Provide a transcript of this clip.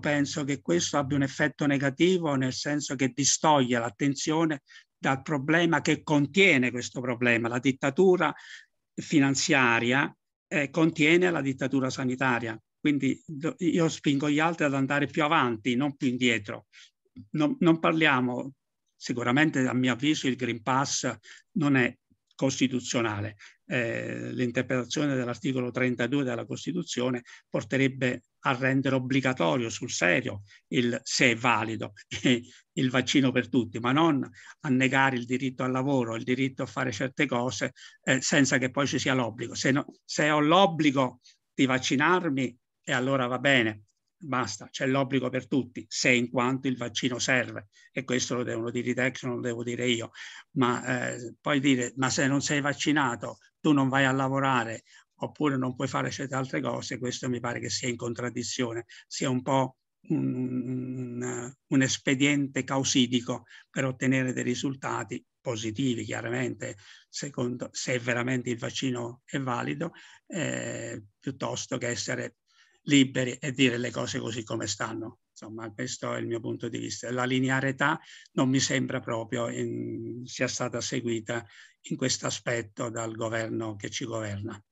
penso che questo abbia un effetto negativo nel senso che distoglie l'attenzione dal problema che contiene questo problema. La dittatura finanziaria eh, contiene la dittatura sanitaria. Quindi io spingo gli altri ad andare più avanti, non più indietro. non, non parliamo sicuramente a mio avviso il Green Pass non è costituzionale. Eh, l'interpretazione dell'articolo 32 della Costituzione porterebbe a rendere obbligatorio sul serio il se è valido il vaccino per tutti, ma non a negare il diritto al lavoro, il diritto a fare certe cose eh, senza che poi ci sia l'obbligo. Se, no, se ho l'obbligo di vaccinarmi, e allora va bene, basta, c'è l'obbligo per tutti, se in quanto il vaccino serve, e questo lo devono dire i tecnici, non lo devo dire io, ma eh, poi dire, ma se non sei vaccinato, tu non vai a lavorare oppure non puoi fare certe altre cose, questo mi pare che sia in contraddizione, sia un po' un, un espediente causidico per ottenere dei risultati positivi, chiaramente, secondo, se veramente il vaccino è valido, eh, piuttosto che essere liberi e dire le cose così come stanno. Insomma, questo è il mio punto di vista. La linearità non mi sembra proprio in, sia stata seguita in questo aspetto dal governo che ci governa.